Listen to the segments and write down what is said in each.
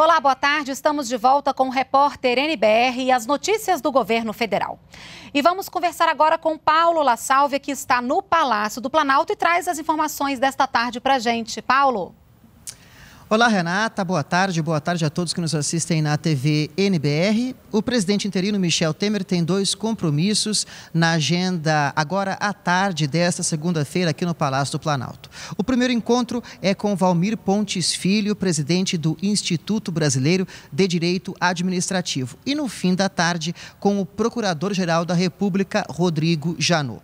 Olá, boa tarde. Estamos de volta com o repórter NBR e as notícias do governo federal. E vamos conversar agora com Paulo La que está no Palácio do Planalto e traz as informações desta tarde para gente. Paulo. Olá, Renata. Boa tarde. Boa tarde a todos que nos assistem na TV NBR. O presidente interino Michel Temer tem dois compromissos na agenda agora à tarde desta segunda-feira aqui no Palácio do Planalto. O primeiro encontro é com Valmir Pontes Filho, presidente do Instituto Brasileiro de Direito Administrativo, e no fim da tarde com o Procurador-Geral da República, Rodrigo Janot.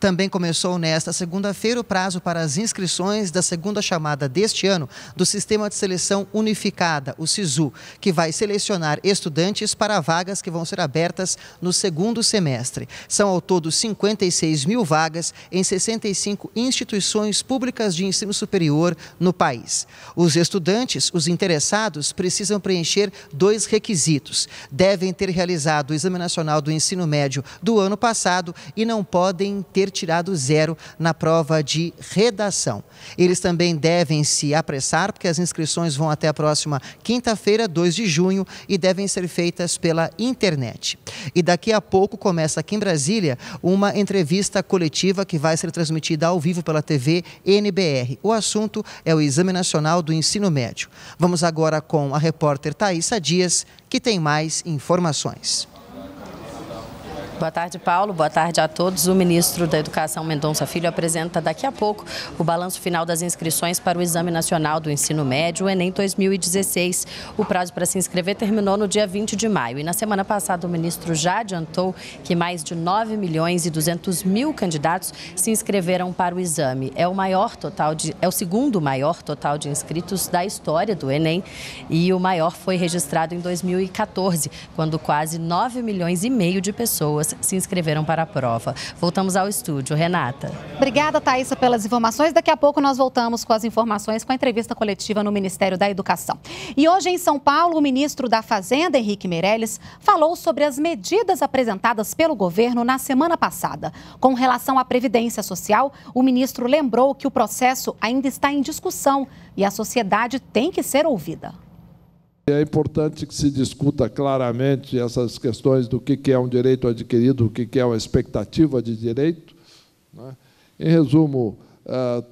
Também começou nesta segunda-feira o prazo para as inscrições da segunda chamada deste ano do Sistema de Seleção Unificada, o SISU, que vai selecionar estudantes para vagas que vão ser abertas no segundo semestre. São ao todo 56 mil vagas em 65 instituições públicas de ensino superior no país. Os estudantes, os interessados, precisam preencher dois requisitos. Devem ter realizado o Exame Nacional do Ensino Médio do ano passado e não podem podem ter tirado zero na prova de redação. Eles também devem se apressar, porque as inscrições vão até a próxima quinta-feira, 2 de junho, e devem ser feitas pela internet. E daqui a pouco começa aqui em Brasília uma entrevista coletiva que vai ser transmitida ao vivo pela TV NBR. O assunto é o Exame Nacional do Ensino Médio. Vamos agora com a repórter Thaisa Dias, que tem mais informações. Boa tarde, Paulo. Boa tarde a todos. O ministro da Educação, Mendonça Filho, apresenta daqui a pouco o balanço final das inscrições para o Exame Nacional do Ensino Médio, o Enem 2016. O prazo para se inscrever terminou no dia 20 de maio. E na semana passada, o ministro já adiantou que mais de 9 milhões e 200 mil candidatos se inscreveram para o exame. É o maior total de, é o segundo maior total de inscritos da história do Enem e o maior foi registrado em 2014, quando quase 9 milhões e meio de pessoas se inscreveram para a prova. Voltamos ao estúdio. Renata. Obrigada, Thaisa, pelas informações. Daqui a pouco nós voltamos com as informações com a entrevista coletiva no Ministério da Educação. E hoje em São Paulo, o ministro da Fazenda, Henrique Meirelles, falou sobre as medidas apresentadas pelo governo na semana passada. Com relação à Previdência Social, o ministro lembrou que o processo ainda está em discussão e a sociedade tem que ser ouvida. É importante que se discuta claramente essas questões do que é um direito adquirido, o que é uma expectativa de direito. Né? Em resumo, é,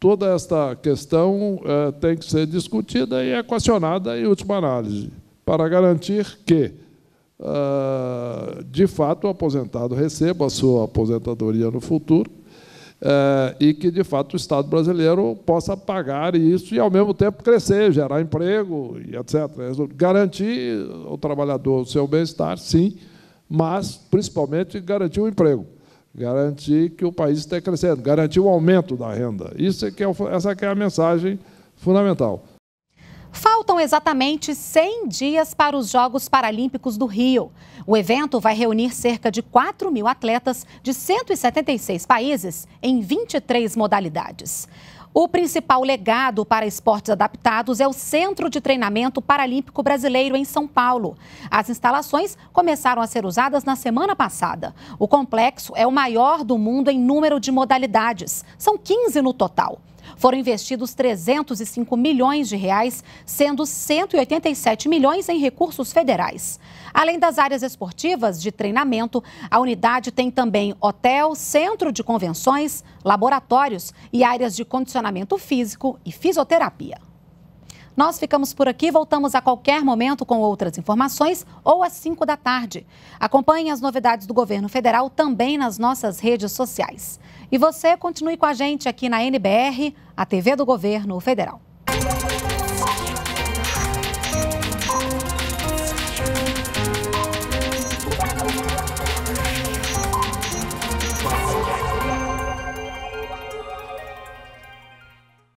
toda esta questão é, tem que ser discutida e equacionada em última análise, para garantir que, é, de fato, o aposentado receba a sua aposentadoria no futuro é, e que, de fato, o Estado brasileiro possa pagar isso e, ao mesmo tempo, crescer, gerar emprego e etc. Garantir ao trabalhador o seu bem-estar, sim, mas, principalmente, garantir o emprego, garantir que o país esteja crescendo, garantir o aumento da renda. Isso é que é, essa que é a mensagem fundamental. Faltam exatamente 100 dias para os Jogos Paralímpicos do Rio. O evento vai reunir cerca de 4 mil atletas de 176 países em 23 modalidades. O principal legado para esportes adaptados é o Centro de Treinamento Paralímpico Brasileiro em São Paulo. As instalações começaram a ser usadas na semana passada. O complexo é o maior do mundo em número de modalidades. São 15 no total foram investidos 305 milhões de reais, sendo 187 milhões em recursos federais. Além das áreas esportivas de treinamento, a unidade tem também hotel, centro de convenções, laboratórios e áreas de condicionamento físico e fisioterapia. Nós ficamos por aqui, voltamos a qualquer momento com outras informações ou às 5 da tarde. Acompanhe as novidades do governo federal também nas nossas redes sociais. E você continue com a gente aqui na NBR, a TV do Governo Federal.